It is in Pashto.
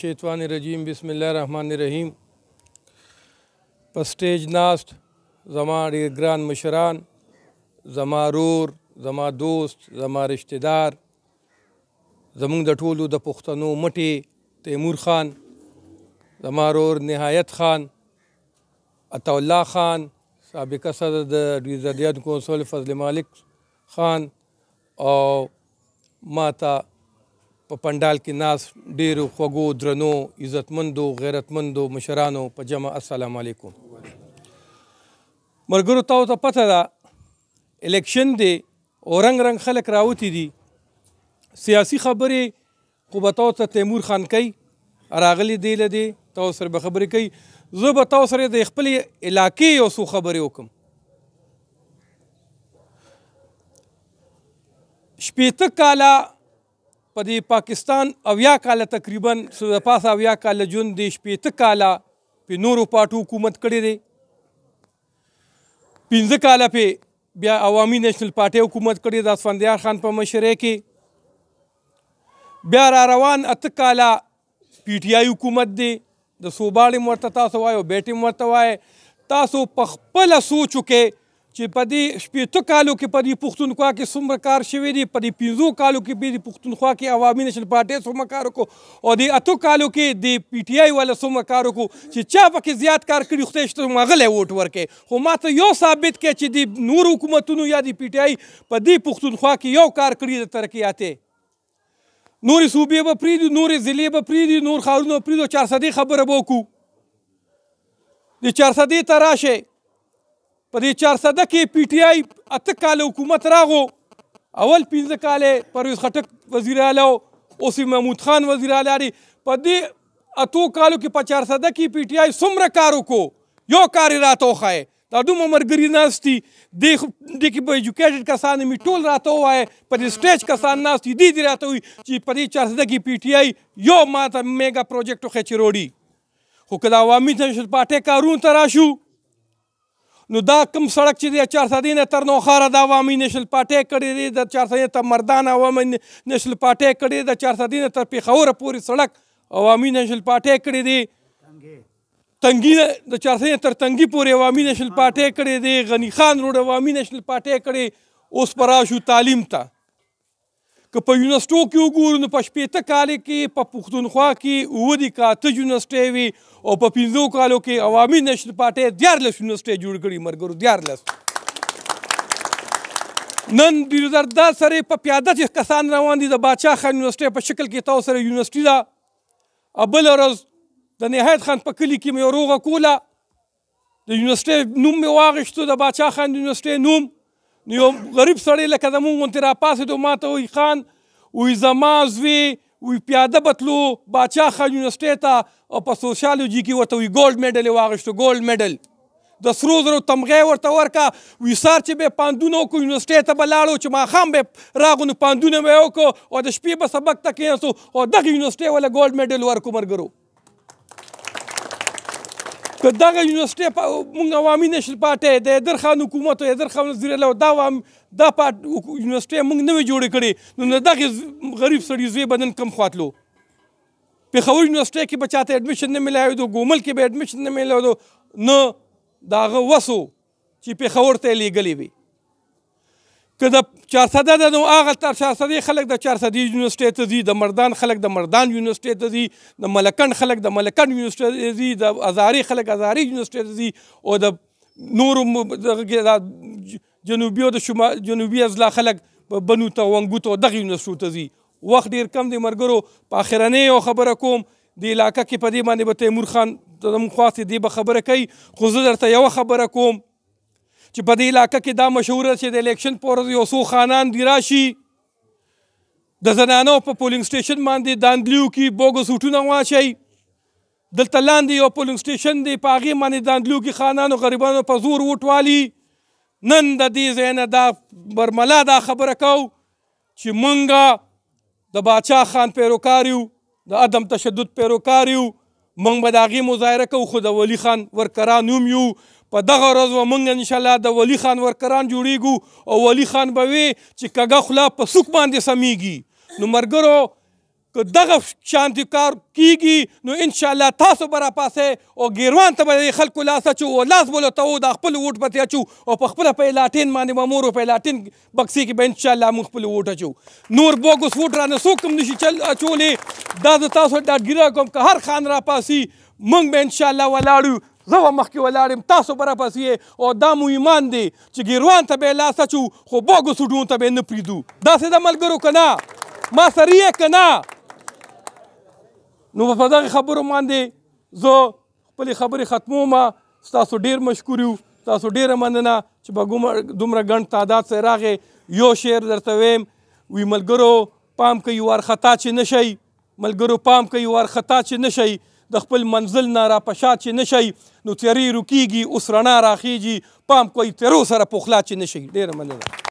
शैतवान रजीम बिसमिल्ल रन रहीम पस्टेज नाश्त زما ډیر ګران مشران زما رور زما دوست زما رشتہدار زمونږ د ټولو د پښتنو مټې تیمور خان زما رور نهایت خان عطا الله خان سابقه صدر د ډیزرډیان کونسل فضل مالک خان او ماته په پندال کې ناس ډیرو خوږو درنو عزتمندو غیرتمندو مشرانو په جمع السلام علیکم مرګرو تاسو ته پته ده الیکشن دی او رنگ رنگ خلک راوتی دي سیاسي خبرې خو به تاسو ته تیمور خان کوي راغلی دی له دی تاسو سره به خبرې کوي زه به تاسو سره د خپل علاقې یو څو خبرې وکم شپېته کاله په دې پاکستان اویا کال تقریبا د پاسه اویا کال جون د شپېته کاله په نورو پاټو حکومت کړی دی پنځه کاله په بیا عوامي نېشنل پارټي حکومت کړی د اسفندیار خان په مشرۍ کې بیا را روان اته کاله پی ټی آی حکومت دی د صوباړې مرته تاسو وایو بیټې مرته وایي تاسو په خپله سوچو کې چې په دې شپېته کالو کې په دې پښتونخوا کې څومره کار شوی دی په دې پنځو کالو کې په دې پښتونخوا کې عوامي نشل پارټۍ څومره کار وکړو او د اتو کالو کې د پی ټی آی والا څومره کار وکړو چې چا پکې زیات کار کړي خدای شته مغلی ووټ ورکړي خو ما ته یو ثابت کړي چې د نور حکومتونو یا د پی ټی آی په دې پښتونخوا کې یو کار کړي د ترقیاتي نورې صوبې به پرېږدي نورې ضلعې به پرېږدي نور ښارونه پرېږدو چارسدې خبره به وکړو د چارسدې ته راشئ په دې چارسده کې پی ټی آی اته کال حکومت راغو اول پنځه کالې پرویز خټک وزیر اعلی اوس محمود خان وزیر اعلی لري په دې اتو کالو کې په چارسده کې پی ټی آی څومره کار وکړو یو کار یې راته وښایه دا دومره مرګري ناستي د دې کې به ایجوکیټډ کسان می ټول راته وای په دې سټیج کسان ناستي دي دي راته وي چې په دې چارسده کې پی ټی آی یو ماته میگا پروجیکټ خچروړي خو کله عوامي نشد پټه کارون تراشو نو دا کم سړک چې دی چار سدی نه تر نوخاره دا عوامي نشل پاټې کړی دی د چار سدی ته مردان عوامي نشل پاټې کړی دی د چار سدی نه تر پیښور پورې سړک عوامي نشل پاټې کړی دی تنګي د چار سدی تر تنګي پورې عوامي نشل پاټې کړی دی غنی خان روډ عوامي نشل پاټې کړی اوس پراشو تعلیم ته که په یونسټو کې وګورو نو په شپېته کال کې په پښتونخوا کې اووه دي اته یونسټۍ وي او په پنځو کالو کې عوامي نشن پارټۍ دیارلس یونسټۍ جوړ کړي ملګرو دیارلس نن بیروزردا سره په پیاده چې کسان روان دي د باچا خان یونسټۍ په شکل کې تاسو سره یونسټۍ ده او بله ورځ د نهایت خان په کلي کې مې روغه کوله د یونیورسټۍ نوم مې واغېستو د باچا خان د یونیورسټۍ نوم نو یو غریب سړی لکه زمونږ غوندې راپاڅېدو ما ته وایي خان وایي زما زوی وی پیاده بتلو باچا خان یونیورسټۍ ته او په سوشالوجي کې ورته وی ګولډ میډل یې واغېستو ګولډ میډل د سرو زرو تمغې ورته ورکا وی سار چې به پاندونو کو یونیورسټۍ ته به لاړو چې ماښام به راغونو پاندونه به یې وکړو او د شپې به سبق ته کېناستو او دغه یونیورسټۍ ولا ګولډ میډل ورکړو مرګرو که دغه یونیورسيټي مونږ عوامي نشل پاتې د درخان حکومت او درخان وزیر له دا وام دا پات یونیورسيټي مونږ نوې جوړ کړي نو دغه غریب سړي زوی بدن کم خواتلو پیښور یونیورسيټي کې بچاته اډمیشن نه ملایو دو ګومل کې به اډمیشن نه ملایو دو نو داغه وسو چې پیښور ته لیګلی وي که د چارسده ده نو هغه تر چارسدې خلک د چارسدې یونیورسټۍ ته ځي د مردان خلک د مردان یونیورسټۍ ته ځي د ملکند خلک د ملکند یونیورسټۍ ته ځي د ازاري خلک ازاري یونیورسټۍ ته ځي او د نورو جنوبي او د شمال جنوبي اضلاع خلک بنو ته ونګو ته دغه یونیورسټۍ ته ځي وخت ډیر کم دی مرګرو په اخرنۍ او خبره کوم د علاقې کې په دې باندې به تیمور خان زموږ خواستې دی به خبره کوي خو زه درته یوه خبره کوم چې په دې علاقه کې دا مشهور چې د الیکشن پر ورځ یو څو خانان دی راشي د زنانو په پولینګ سټیشن باندې داندلیو کې بوګو سوټونه واچي دلته لاندې یو پولینګ سټیشن دی په هغې باندې داندلیو کې خانانو غریبانو په زور ووټ والي نن د دې ځای نه دا برملا دا خبره کوو چې مونږه د باچا خان پیروکار یو د عدم تشدد پیروکار یو مونږ به د هغې مظاهره کوو خو د ولی خان ورکران نوم یو په دغه ورځ به موږ انشاءالله د ولی خان ورکران جوړیږو او ولی خان به وي چې کږه خوله په سوک باندې سمیږي نو ملګرو که دغه شانتي کار کیږي نو ان شاء الله تاسو برا پاسه او ګیروان ته به خلکو لاس اچو او لاس بوله ته د خپل ووټ پته اچو او په خپل په لاټین باندې مامور په لاټین بکسي کې به ان شاء الله موږ خپل ووټ اچو نور بوګوس ووټ را نه سو کم نشي چل اچولې دا تاسو ډاډ ګیرا کوم که هر خان را پاسي موږ به ان شاء الله ولاړو زه به مخکې ولاړم تاسو به راپسې او دا مو ایمان دی چې ګیروان ته به یې لاس اچو خو بوګو سوډونو ته به یې نه پرېږدو داسې د ملګرو که نه ما سره یې که نه نو په دغې خبرو باندې زه خپلې خبرې ختموم ستاسو ډېر مشکور یو تاسو ډیره مننه چې به دومره ګڼ تعداد سره راغې یو شعر درته ویم وی ملګرو پام کوي وارخطا چې نشئ ملګرو پام کوي وارخطا چې نشئ د خپل منزل نه را پشات چې نشي نو تیری رکیږي اوس رڼا راخیږي پام کوئ تیرو سره پوخلا چې نشي ډېره مننه